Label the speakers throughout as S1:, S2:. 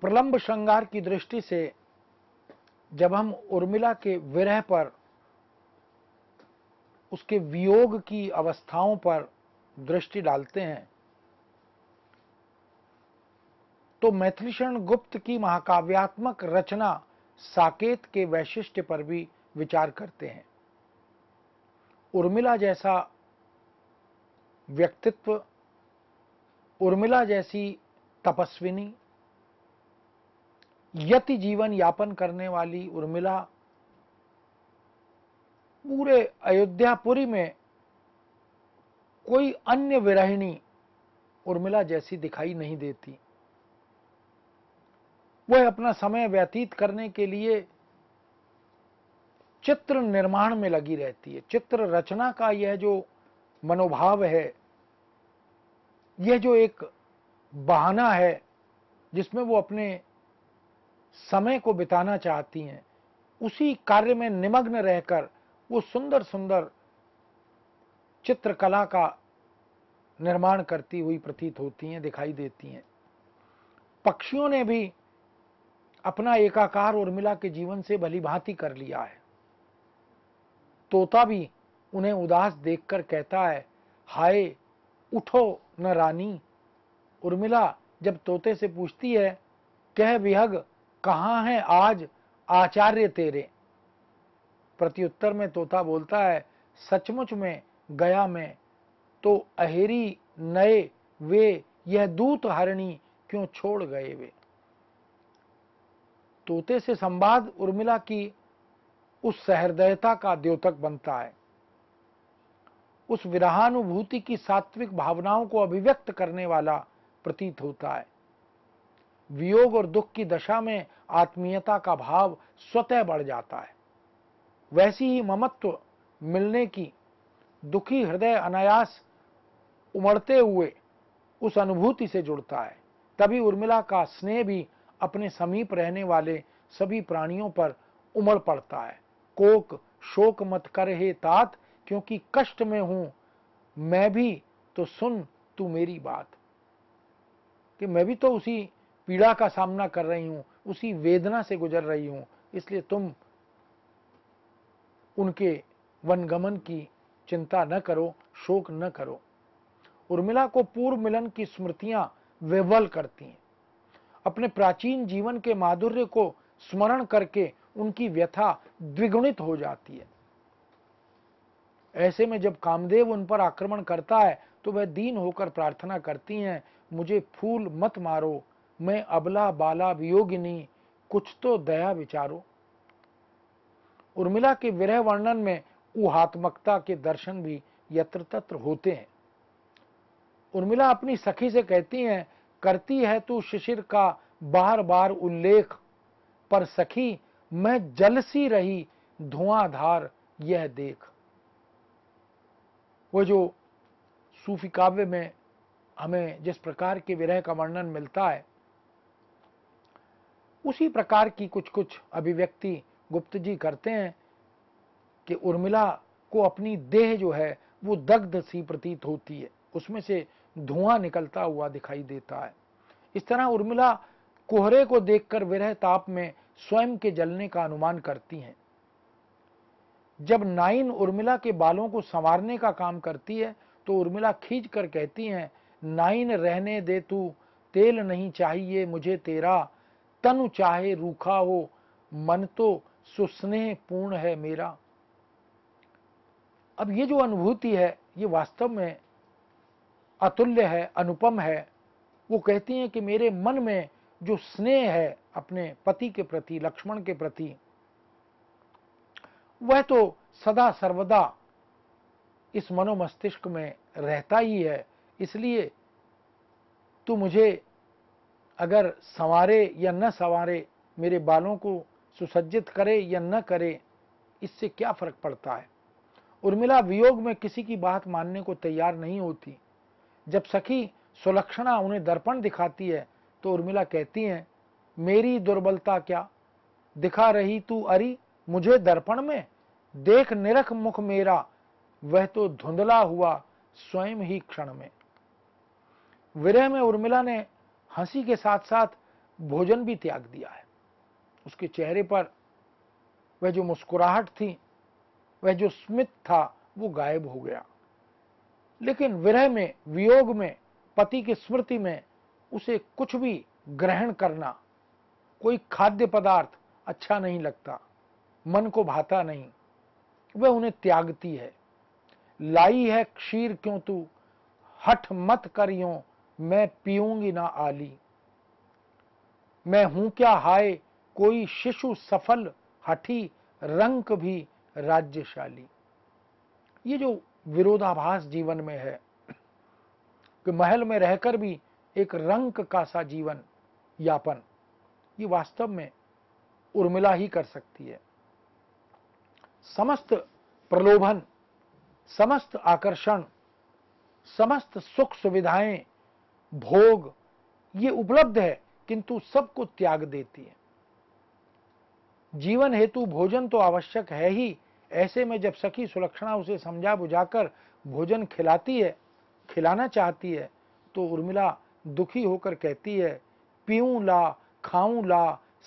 S1: प्रलंब श्रृंगार की दृष्टि से जब हम उर्मिला के विरह पर उसके वियोग की अवस्थाओं पर दृष्टि डालते हैं तो मैथिलीषण गुप्त की महाकाव्यात्मक रचना साकेत के वैशिष्ट्य पर भी विचार करते हैं उर्मिला जैसा व्यक्तित्व उर्मिला जैसी तपस्विनी यति जीवन यापन करने वाली उर्मिला पूरे अयोध्यापुरी में कोई अन्य विरहिणी उर्मिला जैसी दिखाई नहीं देती वह अपना समय व्यतीत करने के लिए चित्र निर्माण में लगी रहती है चित्र रचना का यह जो मनोभाव है यह जो एक बहाना है जिसमें वो अपने समय को बिताना चाहती हैं उसी कार्य में निमग्न रहकर वो सुंदर सुंदर चित्रकला का निर्माण करती हुई प्रतीत होती हैं दिखाई देती हैं पक्षियों ने भी अपना एकाकार उर्मिला के जीवन से भली भांति कर लिया है तोता भी उन्हें उदास देखकर कहता है हाय उठो न रानी उर्मिला जब तोते से पूछती है कह विहग कहा हैं आज आचार्य तेरे प्रत्युत्तर में तोता बोलता है सचमुच में गया में तो अहेरी नए वे यह दूत हरणी क्यों छोड़ गए वे तोते से संवाद उर्मिला की उस सहृदयता का द्योतक बनता है उस विरहानुभूति की सात्विक भावनाओं को अभिव्यक्त करने वाला प्रतीत होता है वियोग और दुख की दशा में आत्मीयता का भाव स्वतः बढ़ जाता है वैसी ही ममत्व मिलने की दुखी हृदय अनायास उमड़ते हुए उस अनुभूति से जुड़ता है तभी उर्मिला का स्नेह भी अपने समीप रहने वाले सभी प्राणियों पर उमड़ पड़ता है कोक शोक मत कर हे तात क्योंकि कष्ट में हूं मैं भी तो सुन तू मेरी बात कि मैं भी तो उसी पीड़ा का सामना कर रही हूं उसी वेदना से गुजर रही हूं इसलिए तुम उनके वनगमन की चिंता न करो शोक न करो उर्मिला को पूर्व मिलन की स्मृतियां विवल करती हैं अपने प्राचीन जीवन के माधुर्य को स्मरण करके उनकी व्यथा द्विगुणित हो जाती है ऐसे में जब कामदेव उन पर आक्रमण करता है तो वह दीन होकर प्रार्थना करती हैं मुझे फूल मत मारो मैं अबला बाला वियोगिनी कुछ तो दया विचारो उर्मिला के विरह वर्णन में ऊहात्मकता के दर्शन भी यत्र तत्र होते हैं उर्मिला अपनी सखी से कहती हैं करती है तू शिशिर का बार बार उल्लेख पर सखी मैं जलसी रही धुआंधार यह देख वो जो सूफी काव्य में हमें जिस प्रकार के विरह का वर्णन मिलता है उसी प्रकार की कुछ कुछ अभिव्यक्ति गुप्त जी करते हैं कि उर्मिला को अपनी देह जो है वो दग्ध सी प्रतीत होती है उसमें से धुआं निकलता हुआ दिखाई देता है इस तरह उर्मिला कोहरे को देखकर विरह ताप में स्वयं के जलने का अनुमान करती हैं जब नाइन उर्मिला के बालों को संवारने का काम करती है तो उर्मिला खींच कर कहती हैं नाइन रहने दे तू तेल नहीं चाहिए मुझे तेरा तनु चाहे रूखा हो मन तो सुस्नेह पूर्ण है मेरा अब ये जो अनुभूति है ये वास्तव में अतुल्य है अनुपम है वो कहती हैं कि मेरे मन में जो स्नेह है अपने पति के प्रति लक्ष्मण के प्रति वह तो सदा सर्वदा इस मनोमस्तिष्क में रहता ही है इसलिए तू मुझे अगर संवारे या न संवारे मेरे बालों को सुसज्जित करे या न करे इससे क्या फर्क पड़ता है उर्मिला वियोग में किसी की बात मानने को तैयार नहीं होती जब सखी सुलक्षणा उन्हें दर्पण दिखाती है तो उर्मिला कहती हैं मेरी दुर्बलता क्या दिखा रही तू अरी मुझे दर्पण में देख निरख मुख मेरा वह तो धुंधला हुआ स्वयं ही क्षण में विरह में उर्मिला ने हंसी के साथ साथ भोजन भी त्याग दिया है उसके चेहरे पर वह जो मुस्कुराहट थी वह जो स्मित था वो गायब हो गया लेकिन विरह में वियोग में पति की स्मृति में उसे कुछ भी ग्रहण करना कोई खाद्य पदार्थ अच्छा नहीं लगता मन को भाता नहीं वह उन्हें त्यागती है लाई है क्षीर क्यों तू हठ मत करियों मैं पीऊंगी ना आली मैं हूं क्या हाय कोई शिशु सफल हठी रंक भी राज्यशाली ये जो विरोधाभास जीवन में है कि महल में रहकर भी एक रंक का सा जीवन यापन ये वास्तव में उर्मिला ही कर सकती है समस्त प्रलोभन समस्त आकर्षण समस्त सुख सुविधाएं भोग ये उपलब्ध है किंतु सबको त्याग देती है जीवन हेतु भोजन तो आवश्यक है ही ऐसे में जब सखी सुलक्षणा उसे समझा बुझाकर भोजन खिलाती है खिलाना चाहती है तो उर्मिला दुखी होकर कहती है पीऊं ला खाऊं ला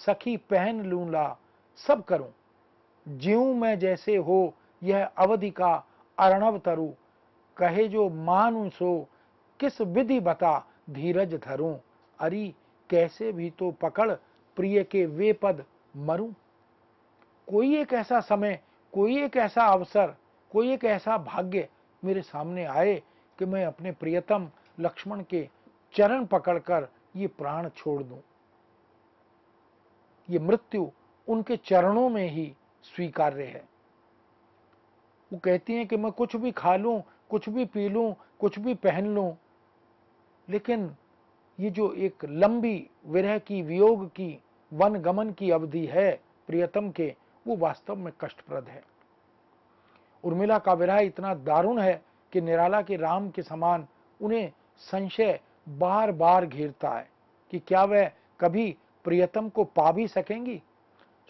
S1: सखी पहन लूं ला सब करूं जीऊं मैं जैसे हो यह अवधि का अर्णव तरु कहे जो मानू सो किस विधि बता धीरज धरूं अरी कैसे भी तो पकड़ प्रिय के वे पद मरूं कोई एक ऐसा समय कोई एक ऐसा अवसर कोई एक ऐसा भाग्य मेरे सामने आए कि मैं अपने प्रियतम लक्ष्मण के चरण पकड़कर ये प्राण छोड़ दूं ये मृत्यु उनके चरणों में ही स्वीकार्य है वो कहती हैं कि मैं कुछ भी खा लूं कुछ भी पी लूं कुछ भी पहन लूं लेकिन ये जो एक लंबी विरह की वियोग की वन गमन की अवधि है प्रियतम के वो वास्तव में कष्टप्रद है उर्मिला का विरह इतना दारुण है कि निराला के राम के समान उन्हें संशय बार बार घेरता है कि क्या वह कभी प्रियतम को पा भी सकेंगी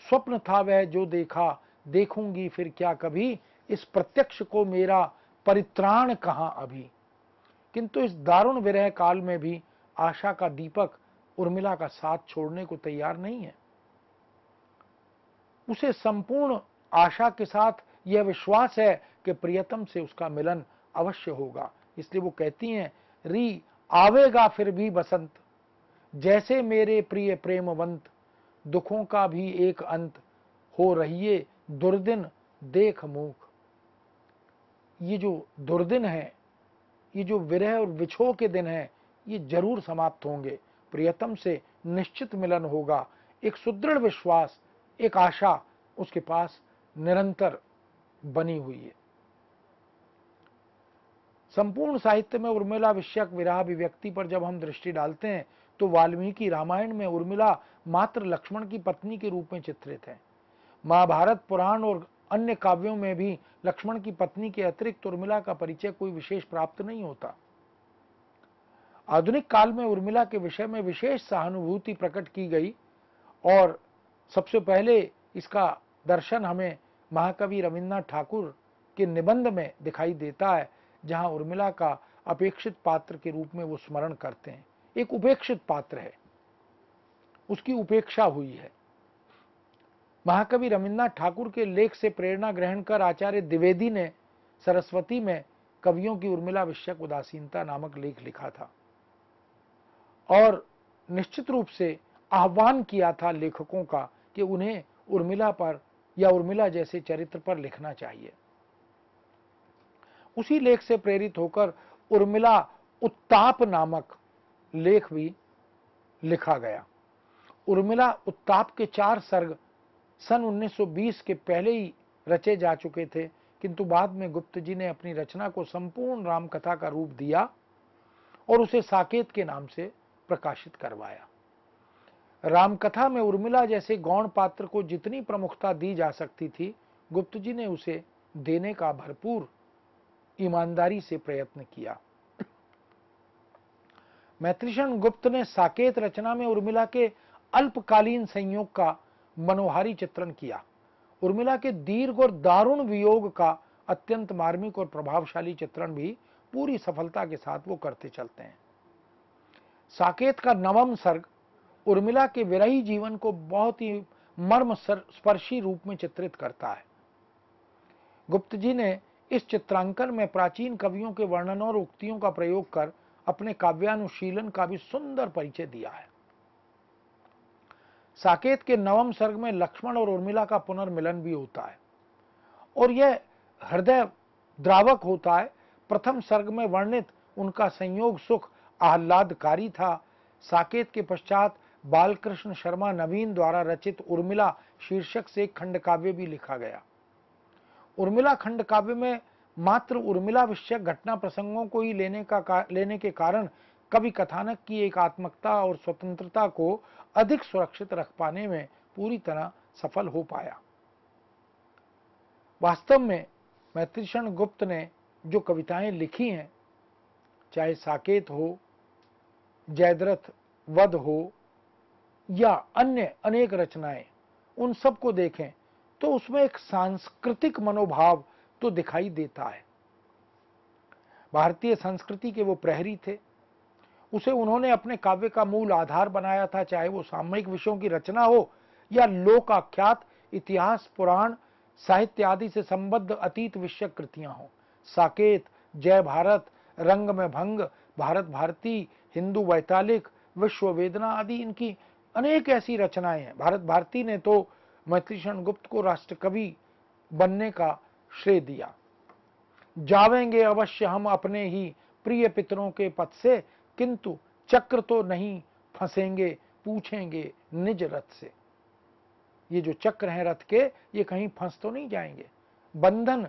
S1: स्वप्न था वह जो देखा देखूंगी फिर क्या कभी इस प्रत्यक्ष को मेरा परित्राण कहाँ अभी किंतु इस दारुण विरह काल में भी आशा का दीपक उर्मिला का साथ छोड़ने को तैयार नहीं है उसे संपूर्ण आशा के साथ यह विश्वास है कि प्रियतम से उसका मिलन अवश्य होगा इसलिए वो कहती हैं री आवेगा फिर भी बसंत जैसे मेरे प्रिय प्रेमवंत दुखों का भी एक अंत हो रही दुर्दिन देख मूख ये जो दुर्दिन है ये जो विरह और विछोह के दिन हैं ये जरूर समाप्त होंगे प्रियतम से निश्चित मिलन होगा एक सुदृढ़ विश्वास एक आशा उसके पास निरंतर बनी हुई है संपूर्ण साहित्य में उर्मिला विषयक विराह अभिव्यक्ति पर जब हम दृष्टि डालते हैं तो वाल्मीकि रामायण में उर्मिला मात्र लक्ष्मण की पत्नी के रूप में चित्रित है महाभारत पुराण और अन्य काव्यों में भी लक्ष्मण की पत्नी के अतिरिक्त उर्मिला का परिचय कोई विशेष प्राप्त नहीं होता आधुनिक काल में उर्मिला के विषय में विशेष सहानुभूति प्रकट की गई और सबसे पहले इसका दर्शन हमें महाकवि रविन्द्रनाथ ठाकुर के निबंध में दिखाई देता है जहां उर्मिला का अपेक्षित पात्र के रूप में वो स्मरण करते हैं एक उपेक्षित पात्र है उसकी उपेक्षा हुई है महाकवि रविन्द्रनाथ ठाकुर के लेख से प्रेरणा ग्रहण कर आचार्य द्विवेदी ने सरस्वती में कवियों की उर्मिला विषयक उदासीनता नामक लेख लिखा था और निश्चित रूप से आह्वान किया था लेखकों का कि उन्हें उर्मिला पर या उर्मिला जैसे चरित्र पर लिखना चाहिए उसी लेख से प्रेरित होकर उर्मिला उत्ताप नामक लेख भी लिखा गया उर्मिला उत्ताप के चार सर्ग सन 1920 के पहले ही रचे जा चुके थे किंतु बाद में गुप्त जी ने अपनी रचना को संपूर्ण रामकथा का रूप दिया और उसे साकेत के नाम से प्रकाशित करवाया रामकथा में उर्मिला जैसे गौण पात्र को जितनी प्रमुखता दी जा सकती थी गुप्त जी ने उसे देने का भरपूर ईमानदारी से प्रयत्न किया मैत्रीषण गुप्त ने साकेत रचना में उर्मिला के अल्पकालीन संयोग का मनोहारी चित्रण किया उर्मिला के दीर्घ और दारुण वियोग का अत्यंत मार्मिक और प्रभावशाली चित्रण भी पूरी सफलता के साथ वो करते चलते हैं साकेत का नवम सर्ग उर्मिला के विरही जीवन को बहुत ही मर्म स्पर्शी रूप में चित्रित करता है गुप्त जी ने इस चित्रांकन में प्राचीन कवियों के वर्णनों और उक्तियों का प्रयोग कर अपने काव्यानुशीलन का भी सुंदर परिचय दिया है साकेत के नवम सर्ग में लक्ष्मण और उर्मिला का पुनर्मिलन भी होता है और यह हृदय द्रावक होता है प्रथम सर्ग में वर्णित उनका संयोग सुख आह्लादकारी था साकेत के पश्चात बालकृष्ण शर्मा नवीन द्वारा रचित उर्मिला शीर्षक से खंड काव्य भी लिखा गया उर्मिला खंड काव्य में मात्र उर्मिला विषयक घटना प्रसंगों को ही लेने का लेने के कारण कवि कथानक की एकात्मकता और स्वतंत्रता को अधिक सुरक्षित रख पाने में पूरी तरह सफल हो पाया वास्तव में मैत्रीषण गुप्त ने जो कविताएं लिखी हैं चाहे साकेत हो जयद्रथ वध हो या अन्य अनेक रचनाएं उन सब को देखें तो उसमें एक सांस्कृतिक मनोभाव तो दिखाई देता है भारतीय संस्कृति के वो प्रहरी थे उसे उन्होंने अपने काव्य का मूल आधार बनाया था चाहे वो सामयिक विषयों की रचना हो या लोक आख्यात इतिहास पुराण साहित्य आदि से संबद्ध अतीत विषय कृतियां हो साकेत जय भारत रंग में भंग भारत भारती हिंदू वैतालिक विश्व वेदना आदि इनकी अनेक ऐसी रचनाएं हैं भारत भारती ने तो मैत्रीषण गुप्त को राष्ट्र कवि बनने का श्रेय दिया जावेंगे अवश्य हम अपने ही प्रिय पितरों के पद से किंतु चक्र तो नहीं फंसेंगे पूछेंगे निज रथ से ये जो चक्र हैं रथ के ये कहीं फंस तो नहीं जाएंगे बंधन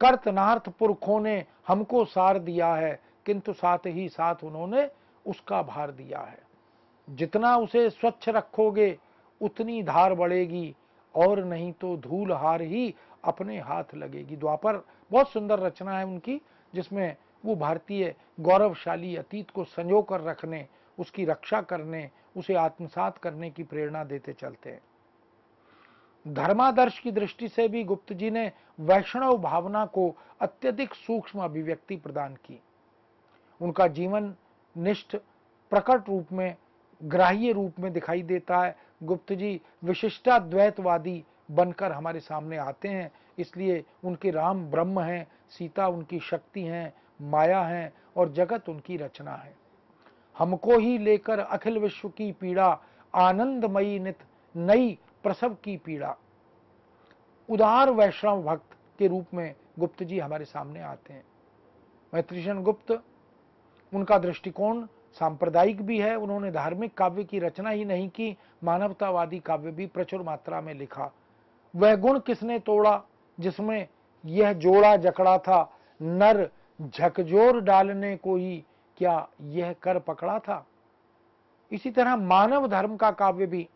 S1: कर्तनार्थ पुरखों ने हमको सार दिया है किंतु साथ ही साथ उन्होंने उसका भार दिया है जितना उसे स्वच्छ रखोगे उतनी धार बढ़ेगी और नहीं तो धूल हार ही अपने हाथ लगेगी द्वापर बहुत सुंदर रचना है उनकी जिसमें वो भारतीय गौरवशाली अतीत को संजो कर रखने उसकी रक्षा करने उसे आत्मसात करने की प्रेरणा देते चलते हैं धर्मादर्श की दृष्टि से भी गुप्त जी ने वैष्णव भावना को अत्यधिक सूक्ष्म अभिव्यक्ति प्रदान की उनका जीवन निष्ठ प्रकट रूप में ग्राह्य रूप में दिखाई देता है गुप्त जी विशिष्टा द्वैतवादी बनकर हमारे सामने आते हैं इसलिए उनके राम ब्रह्म हैं सीता उनकी शक्ति हैं माया है और जगत उनकी रचना है हमको ही लेकर अखिल विश्व की पीड़ा आनंदमयी नित नई प्रसव की पीड़ा उदार वैष्णव भक्त के रूप में गुप्त जी हमारे सामने आते हैं मैत्रीशन गुप्त उनका दृष्टिकोण सांप्रदायिक भी है उन्होंने धार्मिक काव्य की रचना ही नहीं की मानवतावादी काव्य भी प्रचुर मात्रा में लिखा वह गुण किसने तोड़ा जिसमें यह जोड़ा जकड़ा था नर झकझोर डालने को ही क्या यह कर पकड़ा था इसी तरह मानव धर्म का काव्य भी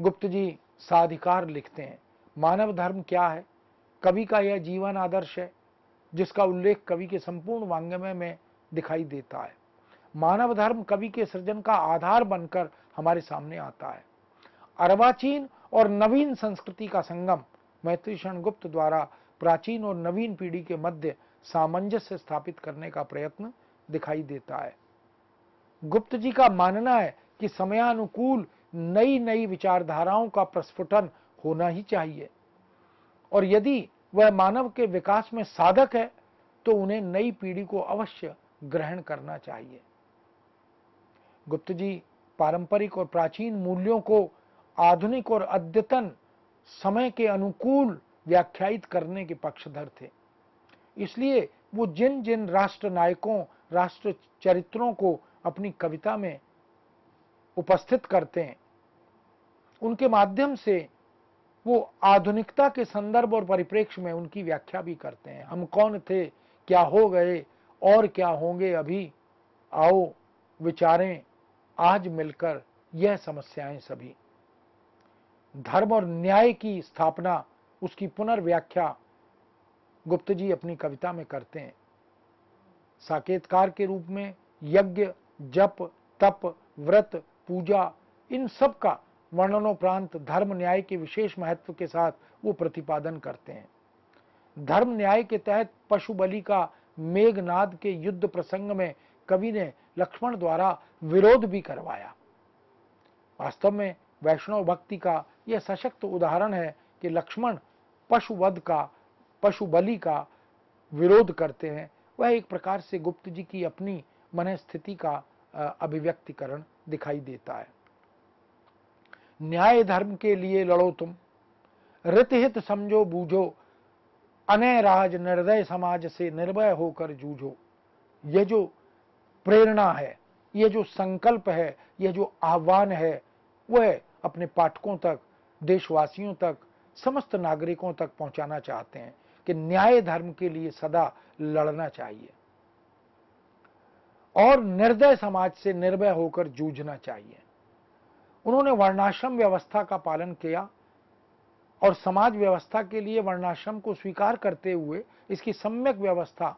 S1: गुप्त जी साधिकार लिखते हैं मानव धर्म क्या है कवि का यह जीवन आदर्श है जिसका उल्लेख कवि के संपूर्ण वांग्मय में दिखाई देता है मानव धर्म कवि के सृजन का आधार बनकर हमारे सामने आता है अर्वाचीन और नवीन संस्कृति का संगम मैत्री गुप्त द्वारा प्राचीन और नवीन पीढ़ी के मध्य सामंजस्य स्थापित करने का प्रयत्न दिखाई देता है गुप्त जी का मानना है कि समयानुकूल नई नई विचारधाराओं का प्रस्फुटन होना ही चाहिए और यदि वह मानव के विकास में साधक है तो उन्हें नई पीढ़ी को अवश्य ग्रहण करना चाहिए गुप्त जी पारंपरिक और प्राचीन मूल्यों को आधुनिक और अद्यतन समय के अनुकूल व्याख्यायित करने के पक्षधर थे इसलिए वो जिन जिन राष्ट्र नायकों राष्ट्र चरित्रों को अपनी कविता में उपस्थित करते हैं उनके माध्यम से वो आधुनिकता के संदर्भ और परिप्रेक्ष्य में उनकी व्याख्या भी करते हैं हम कौन थे क्या हो गए और क्या होंगे अभी आओ विचारें आज मिलकर यह समस्याएं सभी धर्म और न्याय की स्थापना उसकी पुनर्व्याख्या गुप्त जी अपनी कविता में करते हैं साकेतकार के रूप में यज्ञ जप तप व्रत पूजा इन सब का वर्णनोपरांत धर्म न्याय के विशेष महत्व के साथ वो प्रतिपादन करते हैं धर्म न्याय के तहत पशु बलि का मेघनाद के युद्ध प्रसंग में कवि ने लक्ष्मण द्वारा विरोध भी करवाया वास्तव में वैष्णव भक्ति का यह सशक्त उदाहरण है कि लक्ष्मण पशुवध का पशु बलि का विरोध करते हैं वह एक प्रकार से गुप्त जी की अपनी मन स्थिति का अभिव्यक्तिकरण दिखाई देता है न्याय धर्म के लिए लड़ो तुम हित समझो बूझो अनय राज निर्दय समाज से निर्भय होकर जूझो यह जो
S2: प्रेरणा है
S1: यह जो संकल्प है यह जो आह्वान है वह अपने पाठकों तक देशवासियों तक समस्त नागरिकों तक पहुंचाना चाहते हैं कि न्याय धर्म के लिए सदा लड़ना चाहिए और निर्दय समाज से निर्भय होकर जूझना चाहिए उन्होंने वर्णाश्रम व्यवस्था का पालन किया और समाज व्यवस्था के लिए वर्णाश्रम को स्वीकार करते हुए इसकी सम्यक व्यवस्था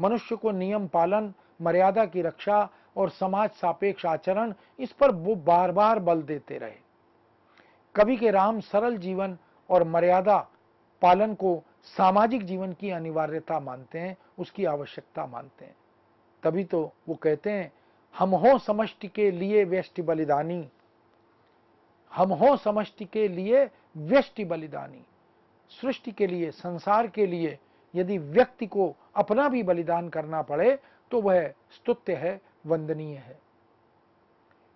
S1: मनुष्य को नियम पालन मर्यादा की रक्षा और समाज सापेक्ष आचरण इस पर वो बार बार बल देते रहे कवि के राम सरल जीवन और मर्यादा पालन को सामाजिक जीवन की अनिवार्यता मानते हैं उसकी आवश्यकता मानते हैं तभी तो वो कहते हैं हम हो समष्टि के लिए व्यष्टि बलिदानी हम हो समष्टि के लिए व्यष्टि बलिदानी सृष्टि के लिए संसार के लिए यदि व्यक्ति को अपना भी बलिदान करना पड़े तो वह स्तुत्य है वंदनीय है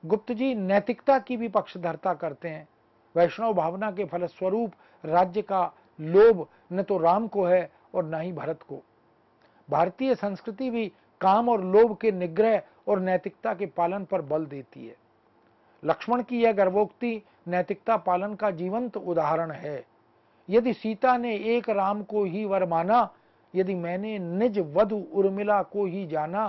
S1: गुप्त जी नैतिकता की भी पक्षधरता करते हैं वैष्णव भावना के फलस्वरूप राज्य का लोभ न तो राम को है और न ही भरत को भारतीय संस्कृति भी काम और लोभ के निग्रह और नैतिकता के पालन पर बल देती है लक्ष्मण की यह गर्भोक्ति नैतिकता पालन का जीवंत उदाहरण है यदि सीता ने एक राम को ही वर माना यदि मैंने निज वधु उर्मिला को ही जाना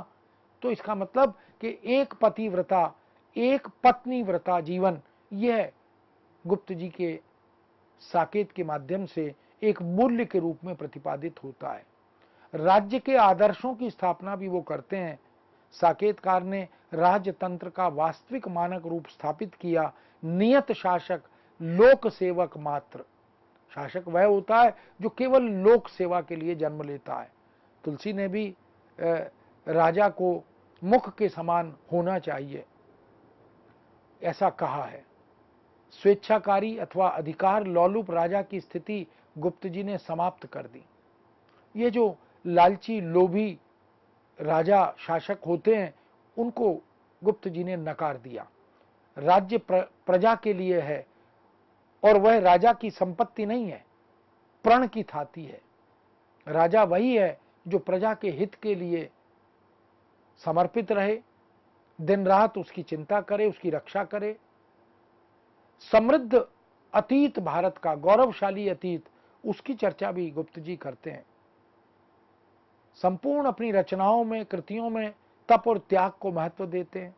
S1: तो इसका मतलब कि एक पतिव्रता एक पत्नी व्रता जीवन यह गुप्त जी के साकेत के माध्यम से एक मूल्य के रूप में प्रतिपादित होता है राज्य के आदर्शों की स्थापना भी वो करते हैं साकेतकार ने राजतंत्र का वास्तविक मानक रूप स्थापित किया नियत शासक लोक सेवक मात्र शासक वह होता है जो केवल लोक सेवा के लिए जन्म लेता है तुलसी ने भी राजा को मुख के समान होना चाहिए ऐसा कहा है स्वेच्छाकारी अथवा अधिकार लौलुप राजा की स्थिति गुप्त जी ने समाप्त कर दी ये जो लालची लोभी राजा शासक होते हैं उनको गुप्त जी ने नकार दिया राज्य प्र, प्रजा के लिए है और वह राजा की संपत्ति नहीं है प्रण की थाती है राजा वही है जो प्रजा के हित के लिए समर्पित रहे दिन रात उसकी चिंता करे उसकी रक्षा करे समृद्ध अतीत भारत का गौरवशाली अतीत उसकी चर्चा भी गुप्त जी करते हैं संपूर्ण अपनी रचनाओं में कृतियों में तप और त्याग को महत्व देते हैं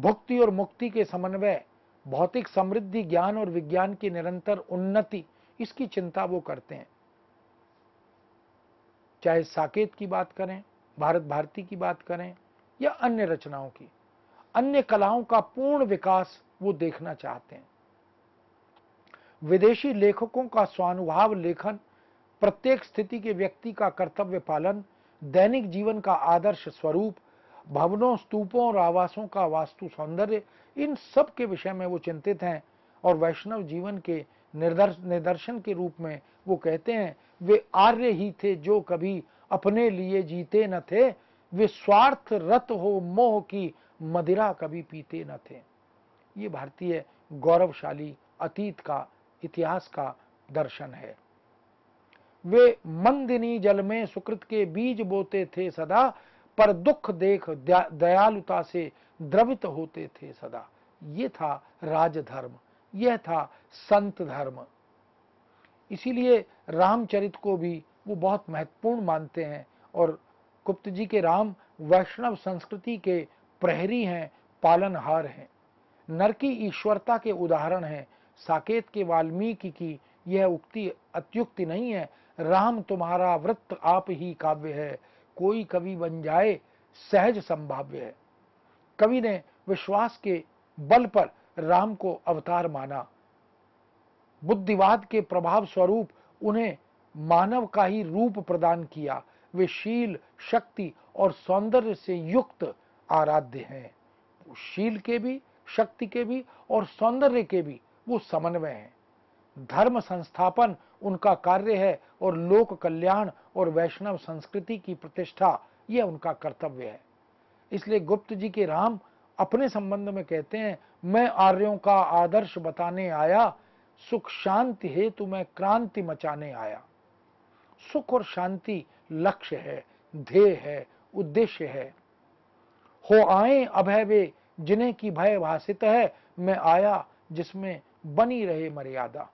S1: भुक्ति और मुक्ति के समन्वय भौतिक समृद्धि ज्ञान और विज्ञान की निरंतर उन्नति इसकी चिंता वो करते हैं चाहे साकेत की बात करें भारत भारती की बात करें या अन्य रचनाओं की अन्य कलाओं का पूर्ण विकास वो देखना चाहते हैं विदेशी लेखकों का स्वानुभाव लेखन प्रत्येक स्थिति के व्यक्ति का कर्तव्य पालन दैनिक जीवन का आदर्श स्वरूप भवनों स्तूपों और आवासों का वास्तु सौंदर्य इन सब के विषय में वो चिंतित हैं और वैष्णव जीवन के निर्दर्श निदर्शन के रूप में वो कहते हैं वे आर्य ही थे जो कभी अपने लिए जीते न थे वे स्वार्थ रत हो मोह की मदिरा कभी पीते न थे ये भारतीय गौरवशाली अतीत का इतिहास का दर्शन है वे मंदिनी जल में सुकृत के बीज बोते थे सदा पर दुख देख दयालुता से द्रवित होते थे सदा ये था राजधर्म यह था संत धर्म इसीलिए रामचरित को भी वो बहुत महत्वपूर्ण मानते हैं और गुप्त जी के राम वैष्णव संस्कृति के प्रहरी हैं पालनहार हैं नर की ईश्वरता के उदाहरण हैं साकेत के वाल्मीकि की यह उक्ति अत्युक्ति नहीं है राम तुम्हारा वृत्त आप ही काव्य है कोई कवि बन जाए सहज संभाव्य है कवि ने विश्वास के बल पर राम को अवतार माना बुद्धिवाद के प्रभाव स्वरूप उन्हें मानव का ही रूप प्रदान किया वे शील शक्ति और सौंदर्य से युक्त आराध्य हैं शील के भी शक्ति के भी और सौंदर्य के भी वो समन्वय हैं धर्म संस्थापन उनका कार्य है और लोक कल्याण और वैष्णव संस्कृति की प्रतिष्ठा यह उनका कर्तव्य है इसलिए गुप्त जी के राम अपने संबंध में कहते हैं मैं आर्यों का आदर्श बताने आया सुख शांति हेतु मैं क्रांति मचाने आया सुख और शांति लक्ष्य है ध्येय है उद्देश्य है हो आए अभय वे जिन्हें की भय भाषित है मैं आया जिसमें बनी रहे मर्यादा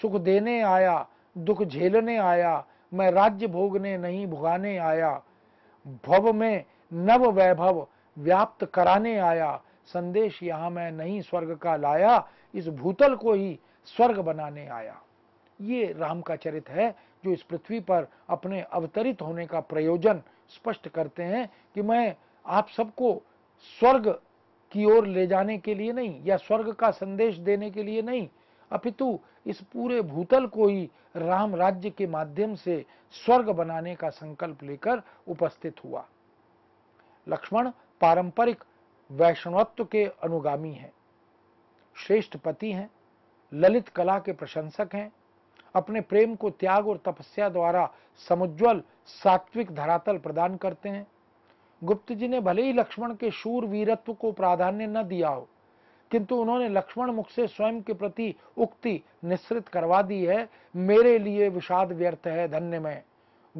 S1: सुख देने आया दुख झेलने आया मैं राज्य भोगने नहीं भुगाने आया भव में नव वैभव व्याप्त कराने आया संदेश यहां मैं नहीं स्वर्ग का लाया इस भूतल को ही स्वर्ग बनाने आया ये राम का चरित है जो इस पृथ्वी पर अपने अवतरित होने का प्रयोजन स्पष्ट करते हैं कि मैं आप सबको स्वर्ग की ओर ले जाने के लिए नहीं या स्वर्ग का संदेश देने के लिए नहीं अपितु इस पूरे भूतल को ही राम राज्य के माध्यम से स्वर्ग बनाने का संकल्प लेकर उपस्थित हुआ लक्ष्मण पारंपरिक वैष्णवत्व के अनुगामी हैं श्रेष्ठ पति हैं ललित कला के प्रशंसक हैं अपने प्रेम को त्याग और तपस्या द्वारा समुज्वल सात्विक धरातल प्रदान करते हैं गुप्त जी ने भले ही लक्ष्मण के शूर वीरत्व को प्राधान्य न दिया हो किंतु उन्होंने लक्ष्मण मुख से स्वयं के प्रति उक्ति निश्रित करवा दी है मेरे लिए विषाद व्यर्थ है धन्य में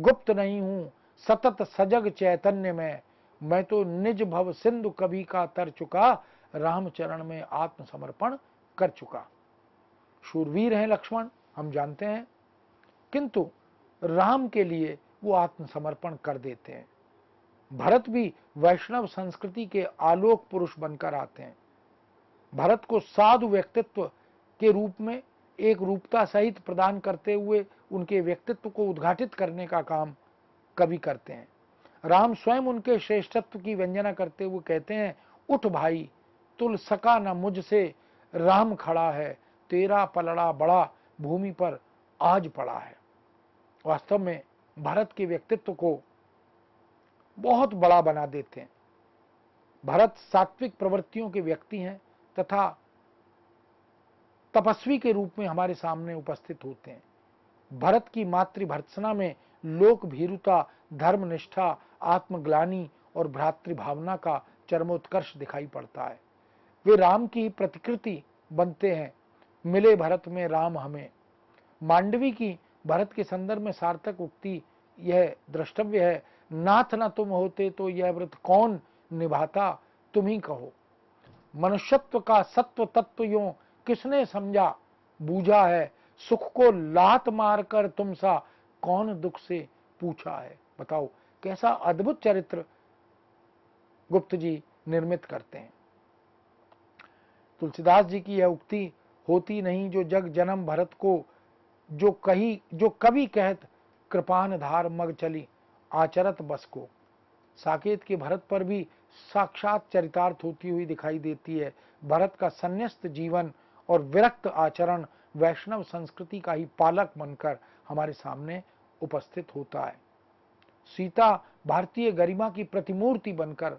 S1: गुप्त नहीं हूं सतत सजग चैतन्य में मैं तो निज भव सिंधु कभी का तर चुका रामचरण में आत्मसमर्पण कर चुका शूरवीर हैं लक्ष्मण हम जानते हैं किंतु राम के लिए वो आत्मसमर्पण कर देते हैं भरत भी वैष्णव संस्कृति के आलोक पुरुष बनकर आते हैं भरत को साधु व्यक्तित्व के रूप में एक रूपता सहित प्रदान करते हुए उनके व्यक्तित्व को उद्घाटित करने का काम कवि करते हैं राम स्वयं उनके श्रेष्ठत्व की व्यंजना करते हुए कहते हैं उठ भाई तुल सका न मुझसे राम खड़ा है तेरा पलड़ा बड़ा भूमि पर आज पड़ा है वास्तव में भारत के व्यक्तित्व को बहुत बड़ा बना देते हैं भरत सात्विक प्रवृत्तियों के व्यक्ति हैं तथा तपस्वी के रूप में हमारे सामने उपस्थित होते हैं भरत की मातृ भर्सना में लोक भीरुता धर्मनिष्ठा आत्मग्लानी और भ्रातृभावना का चरमोत्कर्ष दिखाई पड़ता है वे राम की प्रतिकृति बनते हैं मिले भरत में राम हमें मांडवी की भरत के संदर्भ में सार्थक उक्ति यह द्रष्टव्य है नाथ ना तुम होते तो यह व्रत कौन निभाता तुम ही कहो मनुष्यत्व का सत्व तत्व यो किसने समझा बूझा है सुख को लात मारकर तुम सा कौन दुख से पूछा है बताओ कैसा अद्भुत चरित्र गुप्त जी निर्मित करते हैं तुलसीदास जी की यह उक्ति होती नहीं जो जग जन्म भरत को जो कही जो कभी कहत कृपान धार मग चली आचरत बस को साकेत के भरत पर भी साक्षात चरितार्थ होती हुई दिखाई देती है भरत का संन्यास्त जीवन और विरक्त आचरण वैष्णव संस्कृति का ही पालक बनकर हमारे सामने उपस्थित होता है सीता भारतीय गरिमा की प्रतिमूर्ति बनकर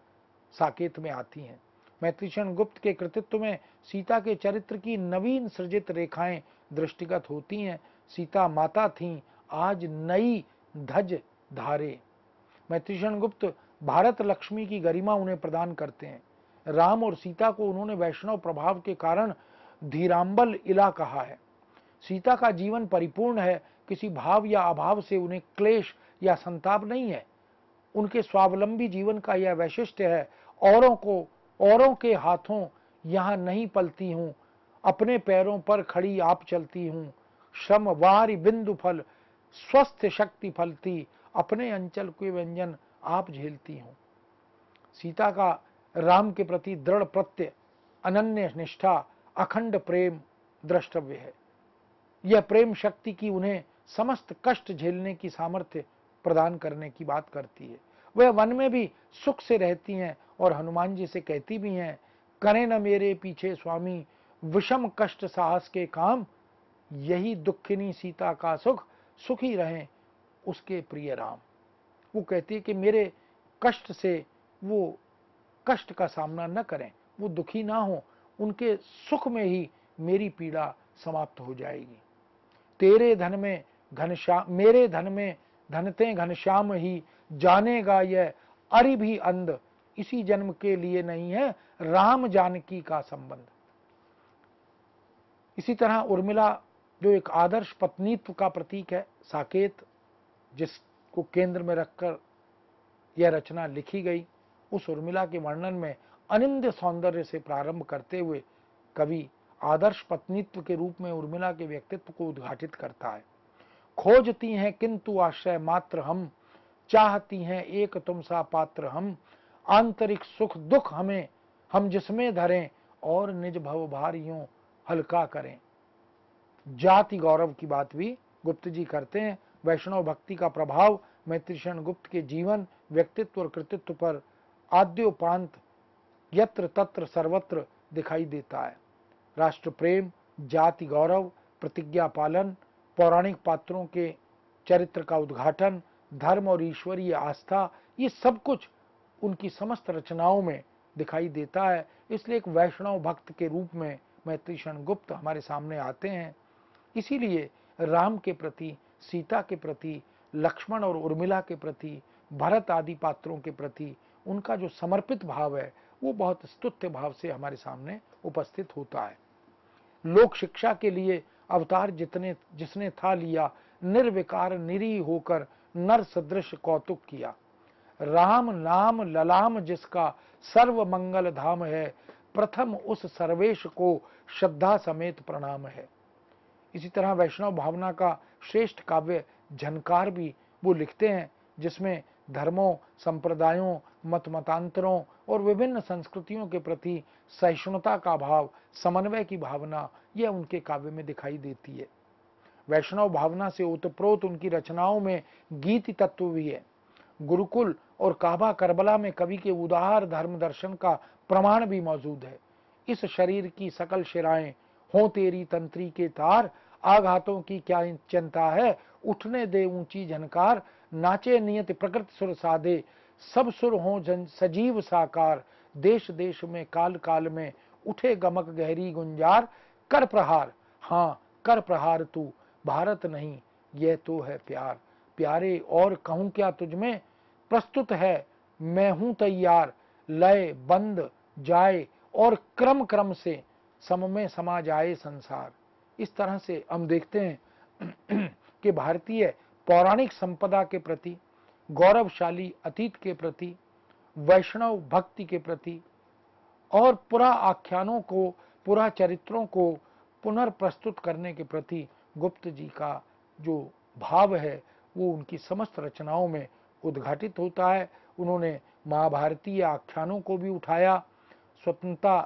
S1: साकेत में आती हैं मैत्रीषण गुप्त के कृतित्व में सीता के चरित्र की नवीन सृजित रेखाएं दृष्टिगत होती हैं सीता माता थीं आज नई धज धारे मैत्रीषण गुप्त भारत लक्ष्मी की गरिमा उन्हें प्रदान करते हैं राम और सीता को उन्होंने वैष्णव प्रभाव के कारण धीराम्बल इला कहा है सीता का जीवन परिपूर्ण है किसी भाव या अभाव से उन्हें क्लेश या संताप नहीं है उनके स्वावलंबी जीवन का यह वैशिष्ट है औरों को औरों के हाथों यहाँ नहीं पलती हूँ अपने पैरों पर खड़ी आप चलती हूँ श्रम वारी बिंदु फल स्वस्थ शक्ति फलती अपने अंचल के व्यंजन आप झेलती हो सीता का राम के प्रति दृढ़ प्रत्यय अनन्य निष्ठा अखंड प्रेम द्रष्टव्य है यह प्रेम शक्ति की उन्हें समस्त कष्ट झेलने की सामर्थ्य प्रदान करने की बात करती है वह वन में भी सुख से रहती हैं और हनुमान जी से कहती भी हैं करें न मेरे पीछे स्वामी विषम कष्ट साहस के काम यही दुखिनी सीता का सुख सुखी रहें उसके प्रिय राम वो कहती है कि मेरे कष्ट से वो कष्ट का सामना न करें वो दुखी ना हो उनके सुख में ही मेरी पीड़ा समाप्त हो जाएगी तेरे धन में घनश्याम मेरे धन में धनते घनश्याम ही जानेगा यह अरि भी अंध इसी जन्म के लिए नहीं है राम जानकी का संबंध इसी तरह उर्मिला जो एक आदर्श पत्नीत्व का प्रतीक है साकेत जिसको केंद्र में रखकर यह रचना लिखी गई उस उर्मिला के वर्णन में अनिंद सौंदर्य से प्रारंभ करते हुए कवि आदर्श पत्नीत्व के रूप में उर्मिला के व्यक्तित्व को उद्घाटित करता है खोजती हैं किंतु आश्रय मात्र हम चाहती हैं एक तुम सा पात्र हम आंतरिक सुख दुख हमें हम जिसमें धरें और निज भव भारियों हल्का करें जाति गौरव की बात भी गुप्त जी करते हैं वैष्णव भक्ति का प्रभाव मैत्रीशरण गुप्त के जीवन व्यक्तित्व और कृतित्व पर आद्योपांत यत्र तत्र सर्वत्र दिखाई देता है राष्ट्र प्रेम जाति गौरव प्रतिज्ञा पालन पौराणिक पात्रों के चरित्र का उद्घाटन धर्म और ईश्वरीय आस्था ये सब कुछ उनकी समस्त रचनाओं में दिखाई देता है इसलिए एक वैष्णव भक्त के रूप में मैत्री गुप्त हमारे सामने आते हैं इसीलिए राम के प्रति सीता के प्रति लक्ष्मण और उर्मिला के प्रति भरत आदि पात्रों के प्रति उनका जो समर्पित भाव है वो बहुत स्तुत्य भाव से हमारे सामने उपस्थित होता है लोक शिक्षा के लिए अवतार जितने जिसने था लिया निर्विकार निरी होकर नर सदृश कौतुक किया राम नाम ललाम जिसका सर्व मंगल धाम है प्रथम उस सर्वेश को श्रद्धा समेत प्रणाम है इसी तरह वैष्णव भावना का श्रेष्ठ काव्य झनकार भी वो लिखते हैं जिसमें धर्मों संप्रदायों मत मतांतरों और विभिन्न संस्कृतियों के प्रति सहिष्णुता का भाव समन्वय की भावना यह उनके काव्य में दिखाई देती है वैष्णव भावना से उत्प्रोत उनकी रचनाओं में गीत तत्व भी है गुरुकुल और काबा करबला में कवि के उदार धर्म दर्शन का प्रमाण भी मौजूद है इस शरीर की सकल शिराएं हो तेरी तंत्री के तार आघातों की क्या चिंता है उठने दे ऊंची झनकार नाचे नियत प्रकृति सुर साधे सब सुर हो जन सजीव साकार देश देश में काल काल में उठे गमक गहरी गुंजार कर प्रहार हाँ कर प्रहार तू भारत नहीं यह तो है प्यार प्यारे और कहूं क्या तुझ में प्रस्तुत है मैं हूं तैयार लय बंद जाए और क्रम क्रम से सम में समा जाए संसार इस तरह से हम देखते हैं कि भारतीय पौराणिक संपदा के प्रति गौरवशाली अतीत के प्रति वैष्णव भक्ति के प्रति और पुरा आख्यानों को पुरा चरित्रों को पुनर्प्रस्तुत करने के प्रति गुप्त जी का जो भाव है वो उनकी समस्त रचनाओं में उद्घाटित होता है उन्होंने महाभारतीय आख्यानों को भी उठाया स्वतंत्रता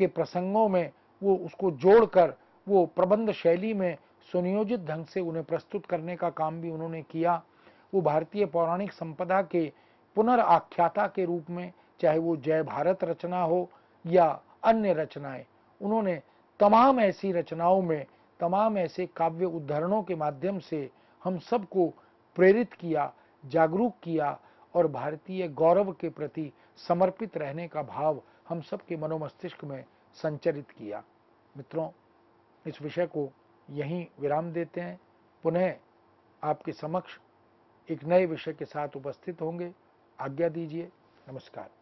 S1: के प्रसंगों में वो उसको जोड़कर वो प्रबंध शैली में सुनियोजित ढंग से उन्हें प्रस्तुत करने का काम भी उन्होंने किया वो भारतीय पौराणिक संपदा के पुनर्आख्याता के रूप में चाहे वो जय भारत रचना हो या अन्य रचनाएं उन्होंने तमाम ऐसी रचनाओं में तमाम ऐसे काव्य उद्धरणों के माध्यम से हम सबको प्रेरित किया जागरूक किया और भारतीय गौरव के प्रति समर्पित रहने का भाव हम सब के मनोमस्तिष्क में संचरित किया मित्रों इस विषय को यहीं विराम देते हैं पुनः आपके समक्ष एक नए विषय के साथ उपस्थित होंगे आज्ञा दीजिए नमस्कार